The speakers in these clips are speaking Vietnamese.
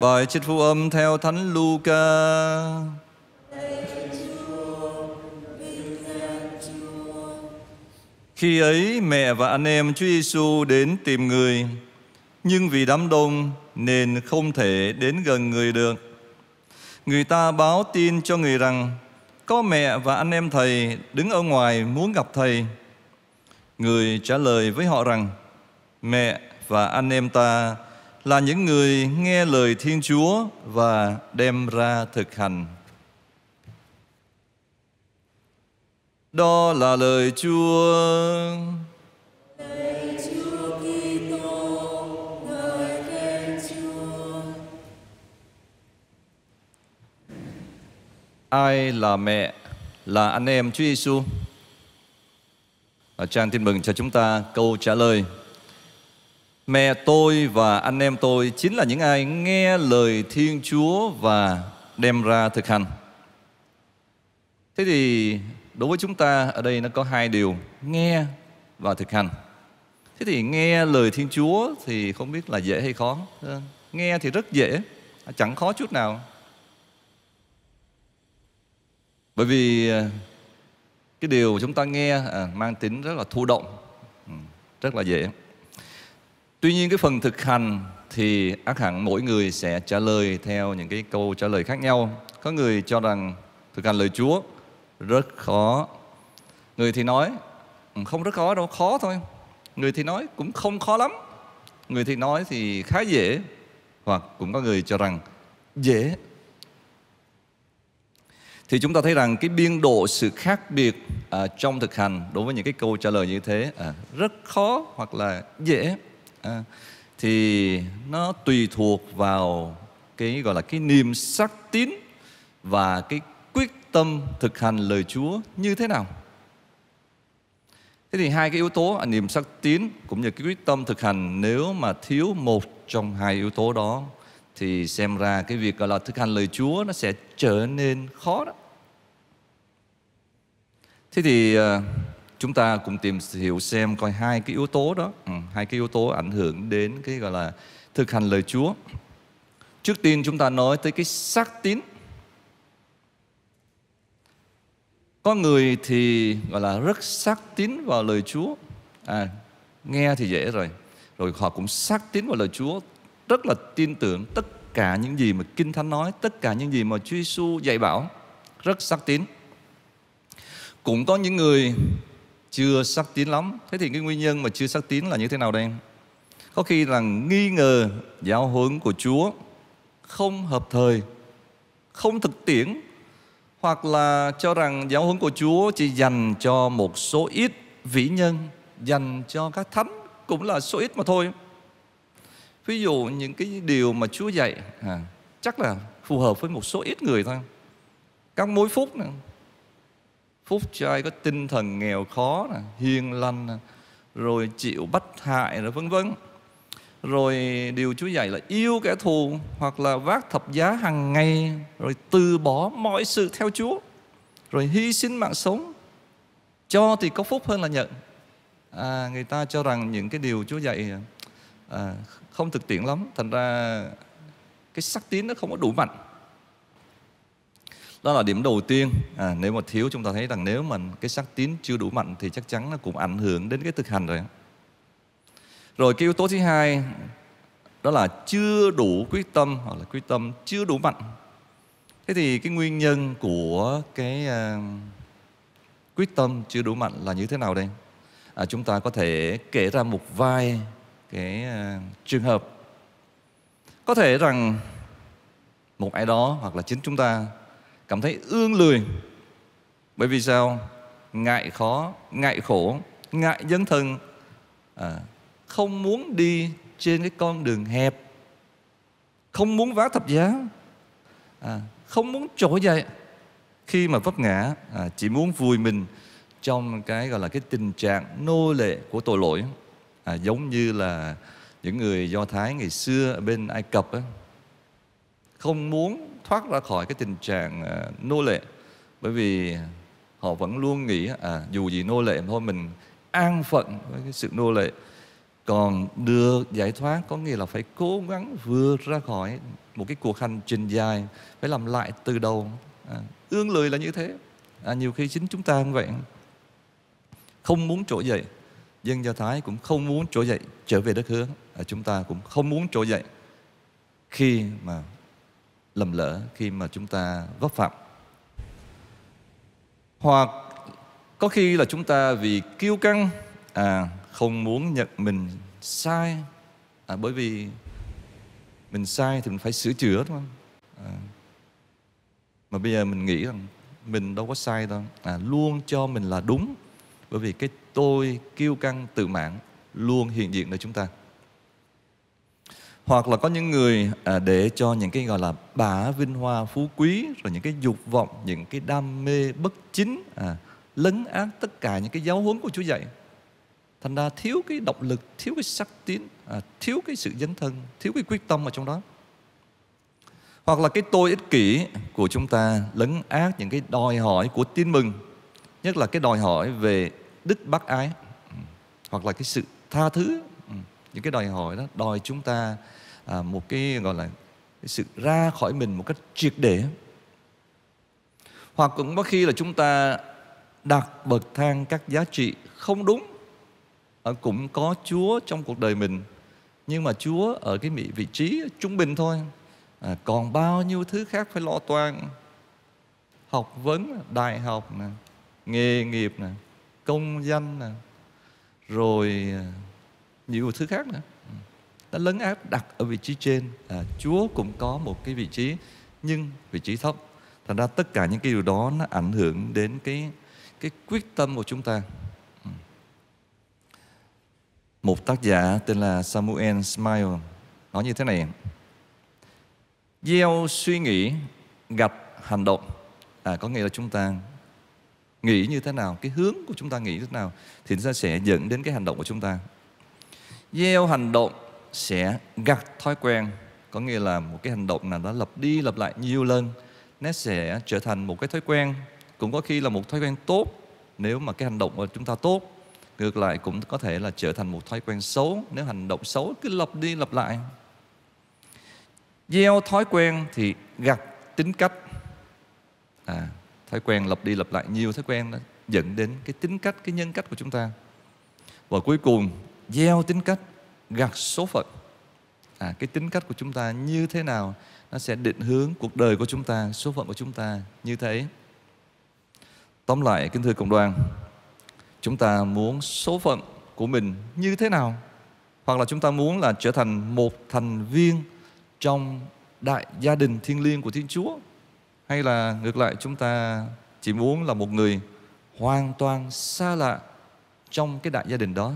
Bài trích phụ âm theo Thánh Luca. Khi ấy mẹ và anh em Chúa Giêsu đến tìm người, nhưng vì đám đông nên không thể đến gần người được. Người ta báo tin cho người rằng có mẹ và anh em thầy đứng ở ngoài muốn gặp thầy. Người trả lời với họ rằng, mẹ và anh em ta là những người nghe lời Thiên Chúa và đem ra thực hành. Đó là lời Chúa. Ai là mẹ là anh em Chúa Giêsu? Ở trang tin mừng cho chúng ta câu trả lời. Mẹ tôi và anh em tôi chính là những ai nghe lời Thiên Chúa và đem ra thực hành. Thế thì đối với chúng ta ở đây nó có hai điều, nghe và thực hành. Thế thì nghe lời Thiên Chúa thì không biết là dễ hay khó. Nghe thì rất dễ, chẳng khó chút nào bởi vì ờ, cái điều chúng ta nghe à, mang tính rất là thu động ừ, rất là dễ tuy nhiên cái phần thực hành thì ác hẳn mỗi người sẽ trả lời theo những cái câu trả lời khác nhau có người cho rằng thực hành lời chúa rất khó người thì nói ừ, không rất khó đâu khó thôi người thì nói cũng không khó lắm người thì nói thì khá dễ hoặc cũng có người cho rằng dễ thì chúng ta thấy rằng cái biên độ sự khác biệt à, trong thực hành đối với những cái câu trả lời như thế à, rất khó hoặc là dễ à, thì nó tùy thuộc vào cái gọi là cái niềm sắc tín và cái quyết tâm thực hành lời Chúa như thế nào. Thế thì hai cái yếu tố à, niềm sắc tín cũng như cái quyết tâm thực hành nếu mà thiếu một trong hai yếu tố đó thì xem ra cái việc gọi là thực hành lời Chúa nó sẽ trở nên khó đó. Thế thì ờ, chúng ta cùng tìm hiểu xem coi hai cái yếu tố đó, ừ, hai cái yếu tố ảnh hưởng đến cái gọi là thực hành lời Chúa. Trước tiên chúng ta nói tới cái xác tín. Có người thì gọi là rất xác tín vào lời Chúa. À, nghe thì dễ rồi. Rồi họ cũng xác tín vào lời Chúa, rất là tin tưởng tất cả những gì mà Kinh Thánh nói, tất cả những gì mà Chúa Giêsu dạy bảo, rất sắc tín. Cũng có những người chưa sắc tín lắm. Thế thì cái nguyên nhân mà chưa sắc tín là như thế nào đây? Có khi là nghi ngờ giáo huấn của Chúa không hợp thời, không thực tiễn hoặc là cho rằng giáo huấn của Chúa chỉ dành cho một số ít vĩ nhân, dành cho các thánh cũng là số ít mà thôi ví dụ những cái điều mà Chúa dạy à, chắc là phù hợp với một số ít người thôi các mối phúc nè phúc cho ai có tinh thần nghèo khó nè hiền lành nè rồi chịu bách hại rồi vân vân rồi điều Chúa dạy là yêu kẻ thù hoặc là vác thập giá hàng ngày rồi từ bỏ mọi sự theo Chúa rồi hy sinh mạng sống cho thì có phúc hơn là nhận à, người ta cho rằng những cái điều Chúa dạy à, không thực tiễn lắm thành ra cái sắc tín nó không có đủ mạnh đó là điểm đầu tiên à, nếu mà thiếu chúng ta thấy rằng nếu mà cái sắc tín chưa đủ mạnh thì chắc chắn nó cũng ảnh hưởng đến cái thực hành rồi rồi cái yếu tố thứ hai đó là chưa đủ quyết tâm hoặc là quyết tâm chưa đủ mạnh thế thì cái nguyên nhân của cái à, quyết tâm chưa đủ mạnh là như thế nào đây à, chúng ta có thể kể ra một vài cái ờ, trường hợp có thể rằng một ai đó hoặc là chính chúng ta cảm thấy ương lười bởi vì sao ngại khó ngại khổ ngại dấn thân à, không muốn đi trên cái con đường hẹp không muốn vá thập giá à, không muốn trỗi dậy khi mà vấp ngã à, chỉ muốn vùi mình trong cái gọi là cái tình trạng nô lệ của tội lỗi à, giống như là những người do thái ngày xưa ở bên ai cập ấy, không muốn thoát ra khỏi cái tình trạng à, nô lệ bởi vì họ vẫn luôn nghĩ à, dù gì nô lệ thôi mình an phận với cái sự nô lệ còn được giải thoát có nghĩa là phải cố gắng vượt ra khỏi một cái cuộc hành trình dài phải làm lại từ đầu à, ương lười là như thế à, nhiều khi chính chúng ta cũng vậy không muốn trỗi dậy dân Do Thái cũng không muốn trỗi dậy trở về đất hứa. À, chúng ta cũng không muốn trỗi dậy khi mà lầm lỡ, khi mà chúng ta vấp phạm. Hoặc có khi là chúng ta vì kiêu căng, à, không muốn nhận mình sai, à, bởi vì mình sai thì mình phải sửa chữa thôi, À, mà bây giờ mình nghĩ rằng mình đâu có sai đâu, à, luôn cho mình là đúng bởi vì cái tôi kiêu căng tự mãn luôn hiện diện ở chúng ta hoặc là có những người à, để cho những cái gọi là bả vinh hoa phú quý rồi những cái dục vọng những cái đam mê bất chính à, lấn át tất cả những cái giáo huấn của Chúa dạy thành ra thiếu cái động lực thiếu cái sắc tín à, thiếu cái sự dấn thân thiếu cái quyết tâm ở trong đó hoặc là cái tôi ích kỷ của chúng ta lấn át những cái đòi hỏi của tin mừng nhất là cái đòi hỏi về đức bác ái ừ, hoặc là cái sự tha thứ ừ, những cái đòi hỏi đó đòi chúng ta à, một cái gọi là cái sự ra khỏi mình một cách triệt để hoặc cũng có khi là chúng ta đặt bậc thang các giá trị không đúng à, cũng có Chúa trong cuộc đời mình nhưng mà Chúa ở cái vị trí trung bình thôi à, còn bao nhiêu thứ khác phải lo toan học vấn đại học này nghề nghiệp nè công danh nè rồi à, nhiều thứ khác nữa đã ừ. lấn áp đặt ở vị trí trên à, Chúa cũng có một cái vị trí nhưng vị trí thấp thành ra tất cả những cái điều đó nó ảnh hưởng đến cái cái quyết tâm của chúng ta ừ. một tác giả tên là Samuel Smile nói như thế này gieo suy nghĩ gặp hành động à, có nghĩa là chúng ta nghĩ như thế nào cái hướng của chúng ta nghĩ như thế nào thì chúng sẽ dẫn đến cái hành động của chúng ta gieo hành động sẽ gặt thói quen có nghĩa là một cái hành động nào đó lặp đi lặp lại nhiều lần nó sẽ trở thành một cái thói quen cũng có khi là một thói quen tốt nếu mà cái hành động của chúng ta tốt ngược lại cũng có thể là trở thành một thói quen xấu nếu hành động xấu cứ lặp đi lặp lại gieo thói quen thì gặt tính cách à thói quen lặp đi lặp lại nhiều thói quen nó dẫn đến cái tính cách cái nhân cách của chúng ta và cuối cùng gieo tính cách gặt số phận à, cái tính cách của chúng ta như thế nào nó sẽ định hướng cuộc đời của chúng ta số phận của chúng ta như thế tóm lại kính thưa cộng đoàn chúng ta muốn số phận của mình như thế nào hoặc là chúng ta muốn là trở thành một thành viên trong đại gia đình thiên liêng của thiên chúa hay là ngược lại chúng ta chỉ muốn là một người hoàn toàn xa lạ trong cái đại gia đình đó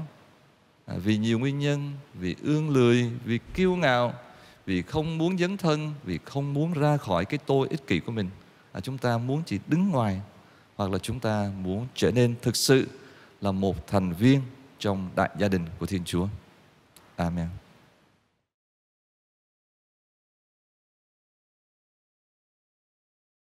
à, vì nhiều nguyên nhân vì ương lười vì kiêu ngạo vì không muốn dấn thân vì không muốn ra khỏi cái tôi ích kỷ của mình à, chúng ta muốn chỉ đứng ngoài hoặc là chúng ta muốn trở nên thực sự là một thành viên trong đại gia đình của thiên chúa amen